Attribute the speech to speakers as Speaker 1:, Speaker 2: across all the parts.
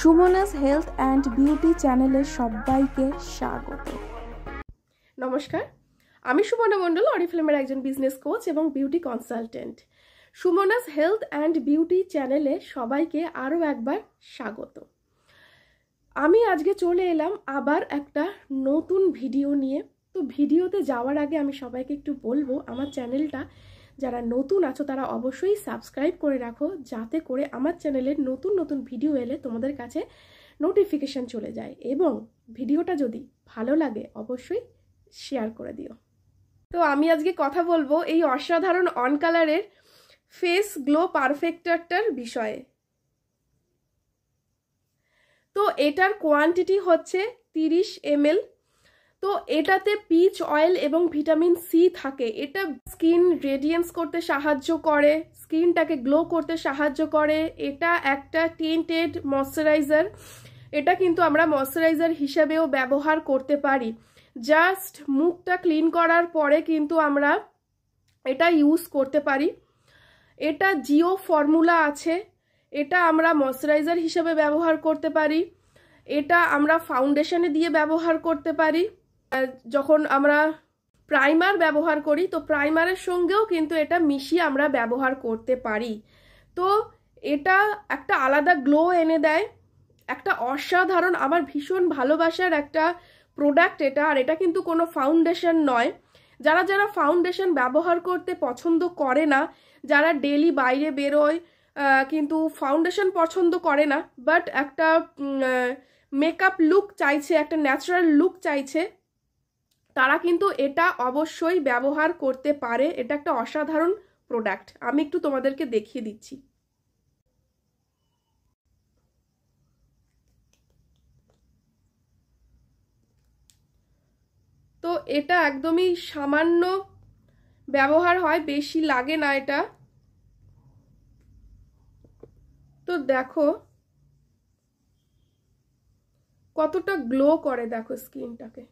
Speaker 1: সুমনাস health and beauty চ্যানেলে সবাইকে স্বাগত নমস্কার আমি সুমনা মণ্ডল অরিফিল্মের একজন বিজনেস কোচ এবং beauty consultant Sumana's health and beauty চ্যানেলে সবাইকে আরও একবার স্বাগত আমি আজকে চলে এলাম আবার একটা নতুন ভিডিও নিয়ে তো ভিডিওতে যাওয়ার আগে আমি সবাইকে একটু বলবো আমার চ্যানেলটা যারা নতুন আছো তারা অবশ্যই সাবস্ক্রাইব করে রাখো যাতে করে আমার চ্যানেলের নতুন নতুন ভিডিও এলে তোমাদের কাছে নোটিফিকেশান চলে যায় এবং ভিডিওটা যদি ভালো লাগে অবশ্যই শেয়ার করে দিও তো আমি আজকে কথা বলবো এই অসাধারণ অন কালারের ফেস গ্লো পারফেক্টারটার বিষয়ে তো এটার কোয়ান্টিটি হচ্ছে তিরিশ এম তো এটাতে পিচ অয়েল এবং ভিটামিন সি থাকে এটা স্কিন রেডিয়েন্স করতে সাহায্য করে স্কিনটাকে গ্লো করতে সাহায্য করে এটা একটা টিন্টেড ময়শ্চারাইজার এটা কিন্তু আমরা ময়শ্চারাইজার হিসাবেও ব্যবহার করতে পারি জাস্ট মুখটা ক্লিন করার পরে কিন্তু আমরা এটা ইউজ করতে পারি এটা জিও ফর্মুলা আছে এটা আমরা ময়শ্চারাইজার হিসাবে ব্যবহার করতে পারি এটা আমরা ফাউন্ডেশনে দিয়ে ব্যবহার করতে পারি যখন আমরা প্রাইমার ব্যবহার করি তো প্রাইমারের সঙ্গেও কিন্তু এটা মিশিয়ে আমরা ব্যবহার করতে পারি তো এটা একটা আলাদা গ্লো এনে দেয় একটা অসাধারণ আমার ভীষণ ভালোবাসার একটা প্রোডাক্ট এটা আর এটা কিন্তু কোনো ফাউন্ডেশন নয় যারা যারা ফাউন্ডেশন ব্যবহার করতে পছন্দ করে না যারা ডেলি বাইরে বেরোয় কিন্তু ফাউন্ডেশন পছন্দ করে না বাট একটা মেকআপ লুক চাইছে একটা ন্যাচারাল লুক চাইছে তারা কিন্তু এটা অবশ্যই ব্যবহার করতে পারে এটা একটা অসাধারণ প্রোডাক্ট আমি একটু তোমাদেরকে দেখিয়ে দিচ্ছি তো এটা একদমই সামান্য ব্যবহার হয় বেশি লাগে না এটা তো দেখো কতটা গ্লো করে দেখো স্কিনটাকে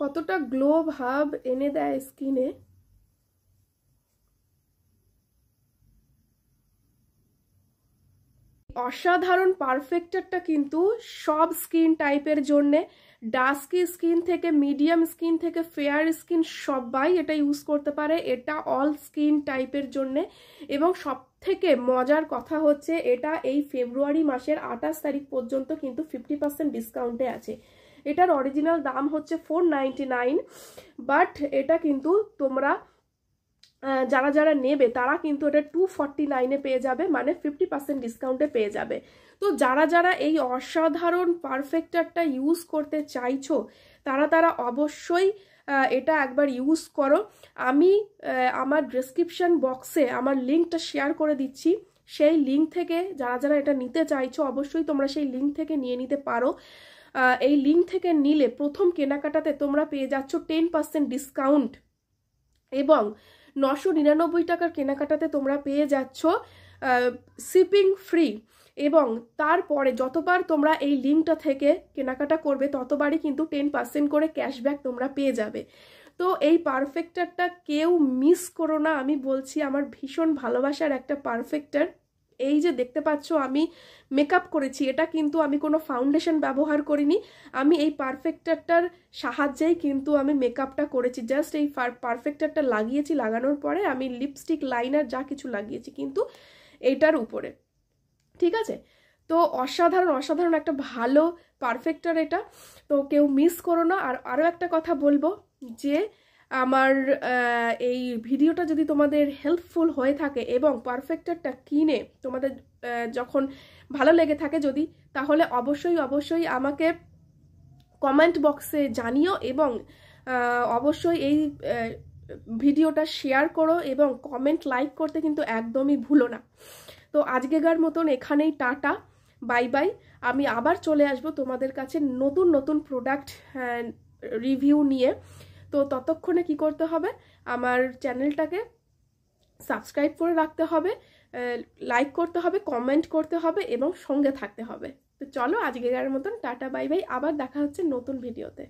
Speaker 1: কতটা গ্লো ভাব এনে দেয় স্কিনে অসাধারণ পারফেক্টারটা কিন্তু সব স্কিন টাইপের জন্যে ডাস্কি স্কিন থেকে মিডিয়াম স্কিন থেকে ফেয়ার স্কিন সবাই এটা ইউজ করতে পারে এটা অল স্কিন টাইপের জন্যে এবং সব থেকে মজার কথা হচ্ছে এটা এই ফেব্রুয়ারি মাসের আঠাশ তারিখ পর্যন্ত কিন্তু ফিফটি পার্সেন্ট ডিসকাউন্টে আছে এটার অরিজিনাল দাম হচ্ছে ফোর বাট এটা কিন্তু তোমরা যারা যারা নেবে তারা কিন্তু এটা টু ফর্টি নাইনে পেয়ে যাবে মানে ফিফটি পার্সেন্ট ডিসকাউন্টে পেয়ে যাবে তো যারা যারা এই অসাধারণ পারফেক্টারটা ইউজ করতে চাইছো তারা তারা অবশ্যই এটা একবার ইউজ করো আমি আমার ডেসক্রিপশান বক্সে আমার লিঙ্কটা শেয়ার করে দিচ্ছি সেই লিঙ্ক থেকে যারা যারা এটা নিতে চাইছো অবশ্যই তোমরা সেই লিঙ্ক থেকে নিয়ে নিতে পারো এই লিঙ্ক থেকে নিলে প্রথম কেনাকাটাতে তোমরা পেয়ে যাচ্ছ টেন পার্সেন্ট ডিসকাউন্ট এবং নশো নিরানব্বই টাকার কেনাকাটাতে তোমরা পেয়ে যাচ্ছ শিপিং ফ্রি এবং তারপরে যতবার তোমরা এই লিঙ্কটা থেকে কেনাকাটা করবে ততবারই কিন্তু টেন পার্সেন্ট করে ক্যাশব্যাক তোমরা পেয়ে যাবে তো এই পারফেক্টারটা কেউ মিস করো না আমি বলছি আমার ভীষণ ভালোবাসার একটা পারফেক্টার এই যে দেখতে পাচ্ছ আমি মেকআপ করেছি এটা কিন্তু আমি কোনো ফাউন্ডেশন ব্যবহার করিনি আমি এই পারফেক্টারটার সাহায্যেই কিন্তু আমি মেকআপটা করেছি জাস্ট এই পারফেক্টারটা লাগিয়েছি লাগানোর পরে আমি লিপস্টিক লাইনার যা কিছু লাগিয়েছি কিন্তু এটার উপরে ঠিক আছে তো অসাধারণ অসাধারণ একটা ভালো পারফেক্টার এটা তো কেউ মিস করো না আর আরও একটা কথা বলবো যে আমার এই ভিডিওটা যদি তোমাদের হেল্পফুল হয়ে থাকে এবং পারফেক্টারটা কিনে তোমাদের যখন ভালো লেগে থাকে যদি তাহলে অবশ্যই অবশ্যই আমাকে কমেন্ট বক্সে জানিও এবং অবশ্যই এই ভিডিওটা শেয়ার করো এবং কমেন্ট লাইক করতে কিন্তু একদমই ভুলো না তো আজকেকার মতন এখানেই টাটা বাই বাই আমি আবার চলে আসব তোমাদের কাছে নতুন নতুন প্রোডাক্ট রিভিউ নিয়ে তো ততক্ষণে কি করতে হবে আমার চ্যানেলটাকে সাবস্ক্রাইব করে রাখতে হবে লাইক করতে হবে কমেন্ট করতে হবে এবং সঙ্গে থাকতে হবে তো চলো আজকেকার মতন টাটা বাই বাই আবার দেখা হচ্ছে নতুন ভিডিওতে